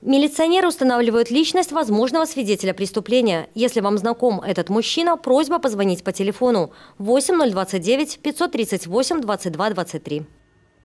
Милиционеры устанавливают личность возможного свидетеля преступления. Если вам знаком этот мужчина, просьба позвонить по телефону 8029 538 22 23.